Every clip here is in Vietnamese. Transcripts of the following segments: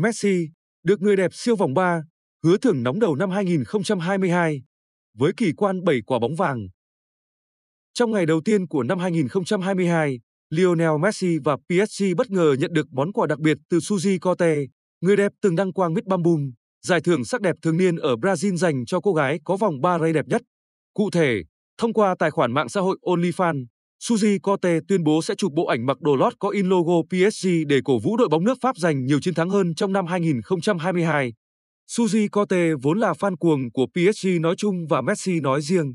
Messi, được người đẹp siêu vòng 3, hứa thưởng nóng đầu năm 2022 với kỳ quan 7 quả bóng vàng. Trong ngày đầu tiên của năm 2022, Lionel Messi và PSG bất ngờ nhận được món quà đặc biệt từ Suzy Cote, người đẹp từng đăng quang Miss Bamboo, giải thưởng sắc đẹp thường niên ở Brazil dành cho cô gái có vòng ba ray đẹp nhất. Cụ thể, thông qua tài khoản mạng xã hội OnlyFans, Suzy Cote tuyên bố sẽ chụp bộ ảnh mặc đồ lót có in logo PSG để cổ vũ đội bóng nước Pháp giành nhiều chiến thắng hơn trong năm 2022. Suzy Cote vốn là fan cuồng của PSG nói chung và Messi nói riêng.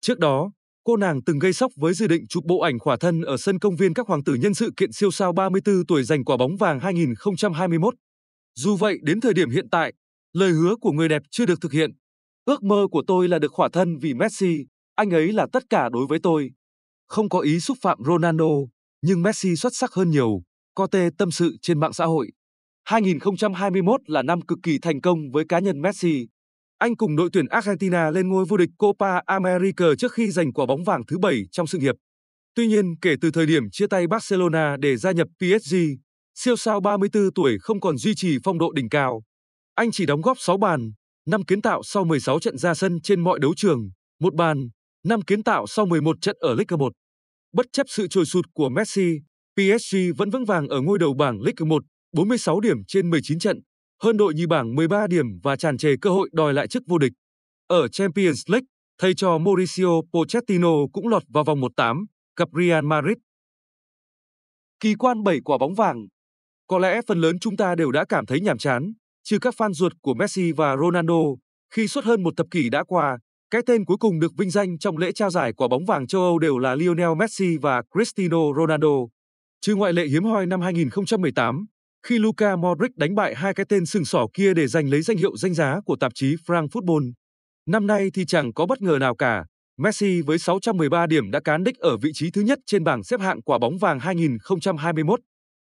Trước đó, cô nàng từng gây sốc với dự định chụp bộ ảnh khỏa thân ở sân công viên các hoàng tử nhân sự kiện siêu sao 34 tuổi giành quả bóng vàng 2021. Dù vậy, đến thời điểm hiện tại, lời hứa của người đẹp chưa được thực hiện. Ước mơ của tôi là được khỏa thân vì Messi, anh ấy là tất cả đối với tôi. Không có ý xúc phạm Ronaldo, nhưng Messi xuất sắc hơn nhiều, Conte tâm sự trên mạng xã hội. 2021 là năm cực kỳ thành công với cá nhân Messi. Anh cùng đội tuyển Argentina lên ngôi vô địch Copa America trước khi giành quả bóng vàng thứ bảy trong sự nghiệp. Tuy nhiên, kể từ thời điểm chia tay Barcelona để gia nhập PSG, siêu sao 34 tuổi không còn duy trì phong độ đỉnh cao. Anh chỉ đóng góp 6 bàn, 5 kiến tạo sau 16 trận ra sân trên mọi đấu trường, một bàn, 5 kiến tạo sau 11 trận ở Liga 1. Bất chấp sự trồi sụt của Messi, PSG vẫn vững vàng ở ngôi đầu bảng Ligue 1, 46 điểm trên 19 trận, hơn đội nhì bảng 13 điểm và tràn trề cơ hội đòi lại chức vô địch. Ở Champions League, thầy trò Mauricio Pochettino cũng lọt vào vòng 1-8, gặp Real Madrid. Kỳ quan 7 quả bóng vàng Có lẽ phần lớn chúng ta đều đã cảm thấy nhàm chán, trừ các fan ruột của Messi và Ronaldo, khi suốt hơn một thập kỷ đã qua, cái tên cuối cùng được vinh danh trong lễ trao giải quả bóng vàng châu Âu đều là Lionel Messi và Cristiano Ronaldo. Trừ ngoại lệ hiếm hoi năm 2018, khi Luka Modric đánh bại hai cái tên sừng sỏ kia để giành lấy danh hiệu danh giá của tạp chí Frank Football. Năm nay thì chẳng có bất ngờ nào cả. Messi với 613 điểm đã cán đích ở vị trí thứ nhất trên bảng xếp hạng quả bóng vàng 2021.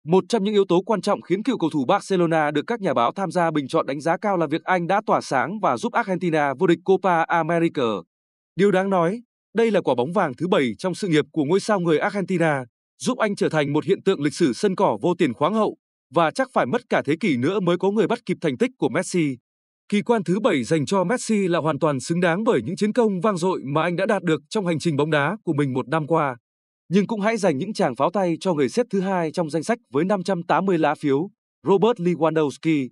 Một trong những yếu tố quan trọng khiến cựu cầu thủ Barcelona được các nhà báo tham gia bình chọn đánh giá cao là việc anh đã tỏa sáng và giúp Argentina vô địch Copa America. Điều đáng nói, đây là quả bóng vàng thứ bảy trong sự nghiệp của ngôi sao người Argentina, giúp anh trở thành một hiện tượng lịch sử sân cỏ vô tiền khoáng hậu và chắc phải mất cả thế kỷ nữa mới có người bắt kịp thành tích của Messi. Kỳ quan thứ bảy dành cho Messi là hoàn toàn xứng đáng bởi những chiến công vang dội mà anh đã đạt được trong hành trình bóng đá của mình một năm qua nhưng cũng hãy dành những tràng pháo tay cho người xếp thứ hai trong danh sách với 580 lá phiếu, Robert Lewandowski.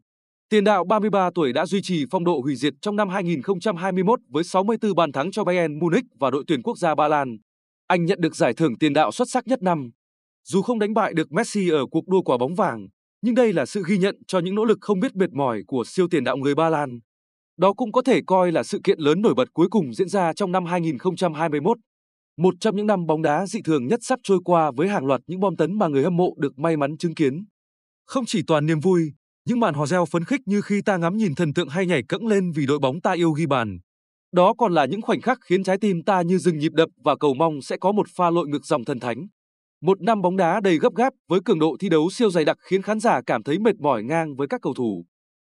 Tiền đạo 33 tuổi đã duy trì phong độ hủy diệt trong năm 2021 với 64 bàn thắng cho Bayern Munich và đội tuyển quốc gia Ba Lan. Anh nhận được giải thưởng tiền đạo xuất sắc nhất năm. Dù không đánh bại được Messi ở cuộc đua quả bóng vàng, nhưng đây là sự ghi nhận cho những nỗ lực không biết mệt mỏi của siêu tiền đạo người Ba Lan. Đó cũng có thể coi là sự kiện lớn nổi bật cuối cùng diễn ra trong năm 2021. Một trong những năm bóng đá dị thường nhất sắp trôi qua với hàng loạt những bom tấn mà người hâm mộ được may mắn chứng kiến. Không chỉ toàn niềm vui, những màn hò reo phấn khích như khi ta ngắm nhìn thần tượng hay nhảy cẫng lên vì đội bóng ta yêu ghi bàn. Đó còn là những khoảnh khắc khiến trái tim ta như dừng nhịp đập và cầu mong sẽ có một pha lội ngược dòng thần thánh. Một năm bóng đá đầy gấp gáp với cường độ thi đấu siêu dày đặc khiến khán giả cảm thấy mệt mỏi ngang với các cầu thủ.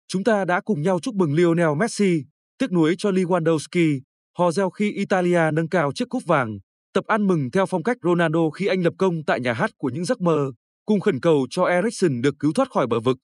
Chúng ta đã cùng nhau chúc mừng Lionel Messi, tiếc nuối cho Lewandowski, hò reo khi Italia nâng cao chiếc cúp vàng. Tập ăn mừng theo phong cách Ronaldo khi anh lập công tại nhà hát của những giấc mơ, cùng khẩn cầu cho Eriksen được cứu thoát khỏi bờ vực.